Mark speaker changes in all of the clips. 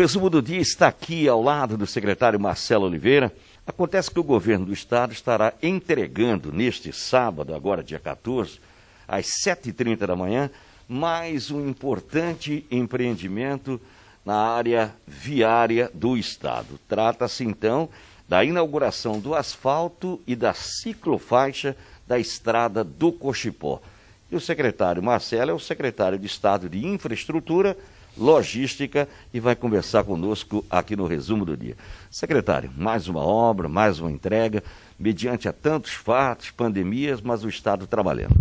Speaker 1: resumo do dia está aqui ao lado do secretário Marcelo Oliveira. Acontece que o governo do estado estará entregando neste sábado, agora dia 14, às 7h30 da manhã, mais um importante empreendimento na área viária do estado. Trata-se então da inauguração do asfalto e da ciclofaixa da estrada do Cochipó. E o secretário Marcelo é o secretário de Estado de Infraestrutura logística e vai conversar conosco aqui no resumo do dia. Secretário, mais uma obra, mais uma entrega, mediante a tantos fatos, pandemias, mas o Estado trabalhando.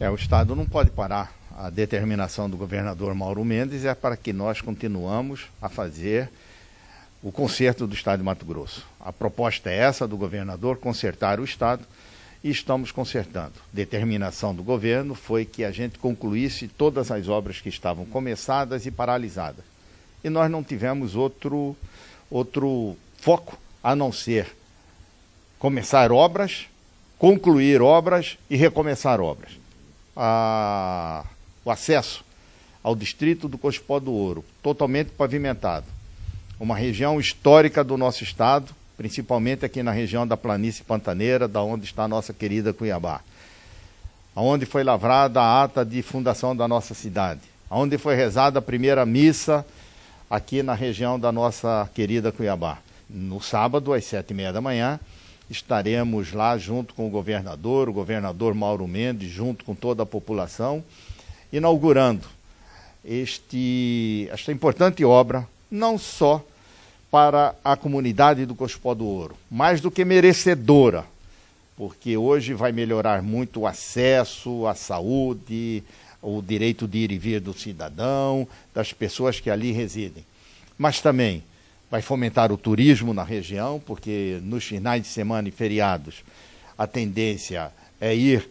Speaker 2: É, o Estado não pode parar. A determinação do governador Mauro Mendes é para que nós continuamos a fazer o conserto do Estado de Mato Grosso. A proposta é essa do governador, consertar o Estado e estamos consertando. Determinação do governo foi que a gente concluísse todas as obras que estavam começadas e paralisadas. E nós não tivemos outro, outro foco a não ser começar obras, concluir obras e recomeçar obras. A, o acesso ao distrito do Cospó do Ouro, totalmente pavimentado, uma região histórica do nosso estado, principalmente aqui na região da Planície Pantaneira, da onde está a nossa querida Cuiabá. Onde foi lavrada a ata de fundação da nossa cidade. Onde foi rezada a primeira missa aqui na região da nossa querida Cuiabá. No sábado, às sete e meia da manhã, estaremos lá junto com o governador, o governador Mauro Mendes, junto com toda a população, inaugurando este, esta importante obra, não só para a comunidade do Cospó do Ouro, mais do que merecedora, porque hoje vai melhorar muito o acesso à saúde, o direito de ir e vir do cidadão, das pessoas que ali residem. Mas também vai fomentar o turismo na região, porque nos finais de semana e feriados a tendência é ir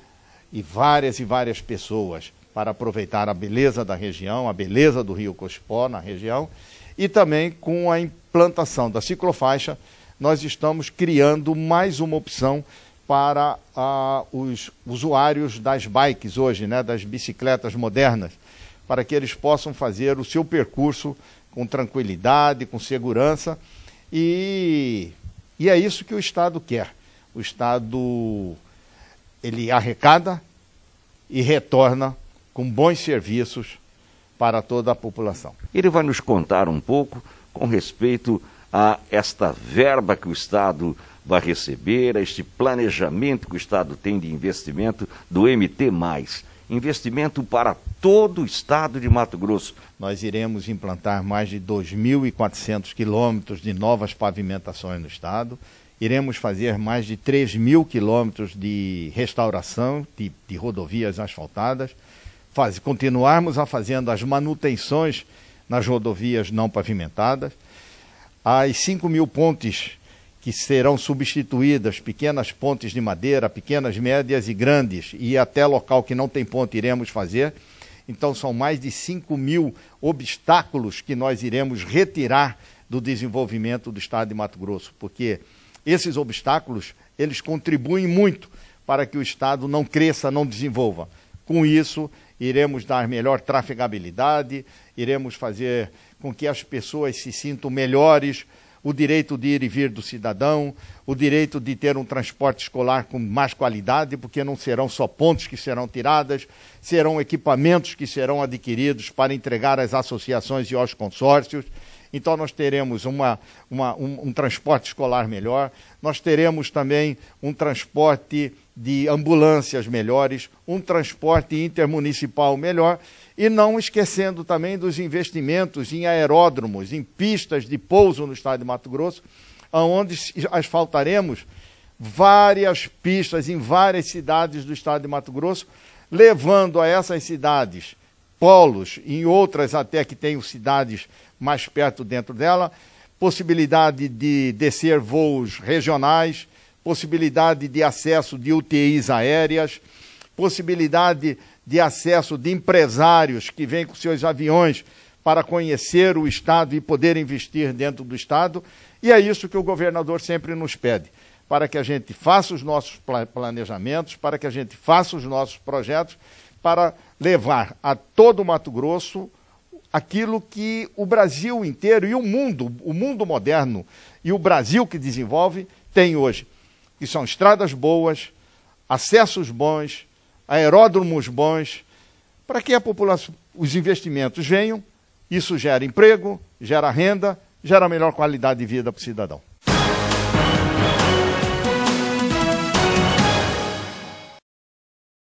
Speaker 2: e várias e várias pessoas para aproveitar a beleza da região, a beleza do Rio Cospó na região. E também com a implantação da ciclofaixa, nós estamos criando mais uma opção para ah, os usuários das bikes hoje, né, das bicicletas modernas, para que eles possam fazer o seu percurso com tranquilidade, com segurança. E, e é isso que o Estado quer. O Estado ele arrecada e retorna com bons serviços para toda a população.
Speaker 1: Ele vai nos contar um pouco com respeito a esta verba que o Estado vai receber, a este planejamento que o Estado tem de investimento do MT. Investimento para todo o estado de Mato Grosso. Nós iremos implantar mais de
Speaker 2: 2.400 quilômetros de novas pavimentações no estado, iremos fazer mais de 3.000 quilômetros de restauração de, de rodovias asfaltadas faz, continuarmos a fazendo as manutenções nas rodovias não pavimentadas, as 5 mil pontes que serão substituídas, pequenas pontes de madeira, pequenas, médias e grandes, e até local que não tem ponte iremos fazer. Então, são mais de 5 mil obstáculos que nós iremos retirar do desenvolvimento do Estado de Mato Grosso, porque esses obstáculos, eles contribuem muito para que o Estado não cresça, não desenvolva. Com isso, iremos dar melhor trafegabilidade, iremos fazer com que as pessoas se sintam melhores, o direito de ir e vir do cidadão, o direito de ter um transporte escolar com mais qualidade, porque não serão só pontos que serão tiradas, serão equipamentos que serão adquiridos para entregar às associações e aos consórcios. Então, nós teremos uma, uma, um, um transporte escolar melhor, nós teremos também um transporte de ambulâncias melhores, um transporte intermunicipal melhor, e não esquecendo também dos investimentos em aeródromos, em pistas de pouso no estado de Mato Grosso, onde asfaltaremos várias pistas em várias cidades do estado de Mato Grosso, levando a essas cidades polos, em outras até que tenham cidades mais perto dentro dela, possibilidade de descer voos regionais, possibilidade de acesso de UTIs aéreas, possibilidade de acesso de empresários que vêm com seus aviões para conhecer o Estado e poder investir dentro do Estado. E é isso que o governador sempre nos pede, para que a gente faça os nossos planejamentos, para que a gente faça os nossos projetos, para levar a todo o Mato Grosso aquilo que o Brasil inteiro e o mundo, o mundo moderno e o Brasil que desenvolve tem hoje, que são estradas boas, acessos bons, aeródromos bons, para que a população, os investimentos venham, isso gera emprego, gera renda, gera melhor qualidade de vida para o cidadão.